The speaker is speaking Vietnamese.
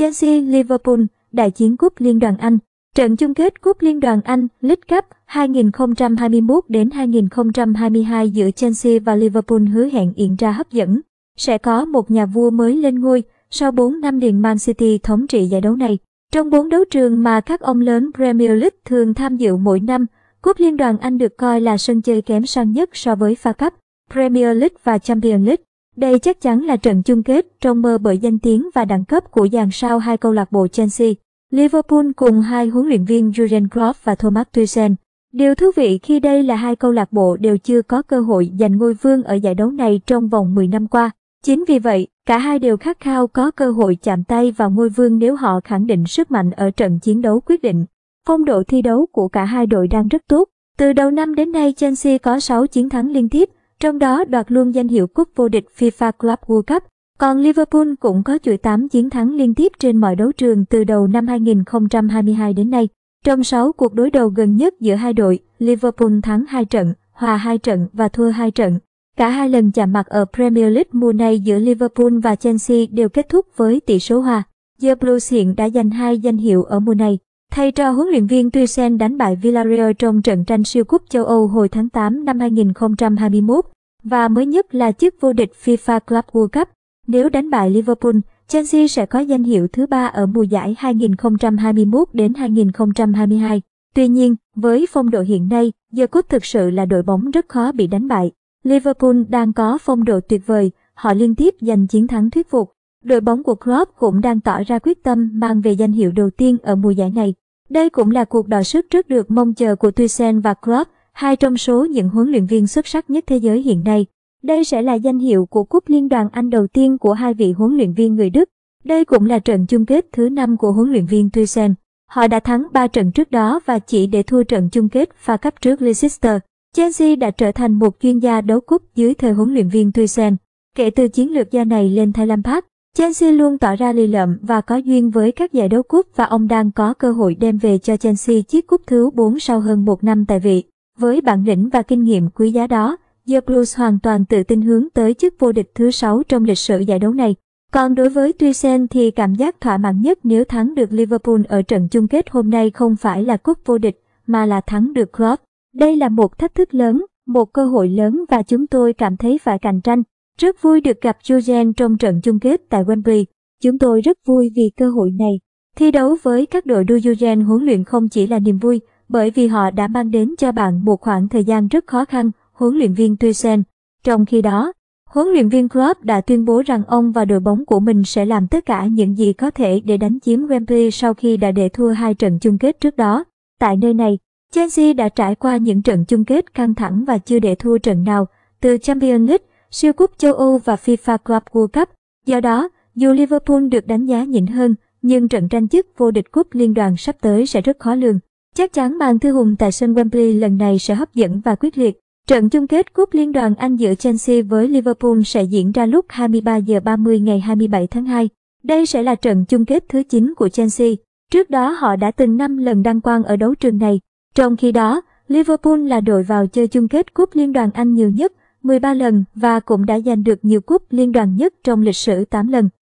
Chelsea-Liverpool, đại chiến cúp Liên đoàn Anh. Trận chung kết cúp Liên đoàn Anh League Cup 2021 đến 2022 giữa Chelsea và Liverpool hứa hẹn diễn ra hấp dẫn. Sẽ có một nhà vua mới lên ngôi sau 4 năm liền Man City thống trị giải đấu này. Trong bốn đấu trường mà các ông lớn Premier League thường tham dự mỗi năm, Cúp Liên đoàn Anh được coi là sân chơi kém sang nhất so với pha cấp, Premier League và Champions League. Đây chắc chắn là trận chung kết trong mơ bởi danh tiếng và đẳng cấp của dàn sao hai câu lạc bộ Chelsea, Liverpool cùng hai huấn luyện viên Jurgen Klopp và Thomas Tuchel. Điều thú vị khi đây là hai câu lạc bộ đều chưa có cơ hội giành ngôi vương ở giải đấu này trong vòng 10 năm qua. Chính vì vậy, cả hai đều khát khao có cơ hội chạm tay vào ngôi vương nếu họ khẳng định sức mạnh ở trận chiến đấu quyết định. Phong độ thi đấu của cả hai đội đang rất tốt. Từ đầu năm đến nay Chelsea có 6 chiến thắng liên tiếp, trong đó đoạt luôn danh hiệu cúp vô địch FIFA Club World Cup. Còn Liverpool cũng có chuỗi 8 chiến thắng liên tiếp trên mọi đấu trường từ đầu năm 2022 đến nay. Trong 6 cuộc đối đầu gần nhất giữa hai đội, Liverpool thắng 2 trận, hòa 2 trận và thua 2 trận. Cả hai lần chạm mặt ở Premier League mùa này giữa Liverpool và Chelsea đều kết thúc với tỷ số hòa. The Blues hiện đã giành hai danh hiệu ở mùa này. Thay cho huấn luyện viên Tuchel đánh bại Villarreal trong trận tranh siêu cúp châu Âu hồi tháng 8 năm 2021, và mới nhất là chức vô địch FIFA Club World Cup. Nếu đánh bại Liverpool, Chelsea sẽ có danh hiệu thứ ba ở mùa giải 2021 đến 2022. Tuy nhiên, với phong độ hiện nay, The Cup thực sự là đội bóng rất khó bị đánh bại. Liverpool đang có phong độ tuyệt vời, họ liên tiếp giành chiến thắng thuyết phục. Đội bóng của Klopp cũng đang tỏ ra quyết tâm mang về danh hiệu đầu tiên ở mùa giải này. Đây cũng là cuộc đọ sức rất được mong chờ của Tuchel và Klopp hai trong số những huấn luyện viên xuất sắc nhất thế giới hiện nay. Đây sẽ là danh hiệu của Cúp Liên đoàn Anh đầu tiên của hai vị huấn luyện viên người Đức. Đây cũng là trận chung kết thứ năm của huấn luyện viên Tuchel. Họ đã thắng 3 trận trước đó và chỉ để thua trận chung kết pha cấp trước Leicester. Chelsea đã trở thành một chuyên gia đấu cúp dưới thời huấn luyện viên Tuchel. Kể từ chiến lược gia này lên Thái Lam Park, Chelsea luôn tỏ ra lì lợm và có duyên với các giải đấu cúp và ông đang có cơ hội đem về cho Chelsea chiếc cúp thứ 4 sau hơn một năm tại vị. Với bản lĩnh và kinh nghiệm quý giá đó, The Blues hoàn toàn tự tin hướng tới chức vô địch thứ 6 trong lịch sử giải đấu này. Còn đối với Tuysen thì cảm giác thỏa mãn nhất nếu thắng được Liverpool ở trận chung kết hôm nay không phải là cúp vô địch, mà là thắng được Klopp. Đây là một thách thức lớn, một cơ hội lớn và chúng tôi cảm thấy phải cạnh tranh. Rất vui được gặp Jurgen trong trận chung kết tại Wembley. Chúng tôi rất vui vì cơ hội này. Thi đấu với các đội đua Jurgen huấn luyện không chỉ là niềm vui, bởi vì họ đã mang đến cho bạn một khoảng thời gian rất khó khăn, huấn luyện viên Tuchel. Trong khi đó, huấn luyện viên Klopp đã tuyên bố rằng ông và đội bóng của mình sẽ làm tất cả những gì có thể để đánh chiếm Wembley sau khi đã để thua hai trận chung kết trước đó. Tại nơi này, Chelsea đã trải qua những trận chung kết căng thẳng và chưa để thua trận nào, từ Champions League, siêu cúp châu Âu và FIFA Club World Cup. Do đó, dù Liverpool được đánh giá nhỉnh hơn, nhưng trận tranh chức vô địch cúp liên đoàn sắp tới sẽ rất khó lường. Chắc chắn màn thư hùng tại sân Wembley lần này sẽ hấp dẫn và quyết liệt. Trận chung kết Cúp Liên đoàn Anh giữa Chelsea với Liverpool sẽ diễn ra lúc 23 giờ 30 ngày 27 tháng 2. Đây sẽ là trận chung kết thứ 9 của Chelsea. Trước đó họ đã từng 5 lần đăng quang ở đấu trường này. Trong khi đó, Liverpool là đội vào chơi chung kết Cúp Liên đoàn Anh nhiều nhất, 13 lần và cũng đã giành được nhiều cúp liên đoàn nhất trong lịch sử 8 lần.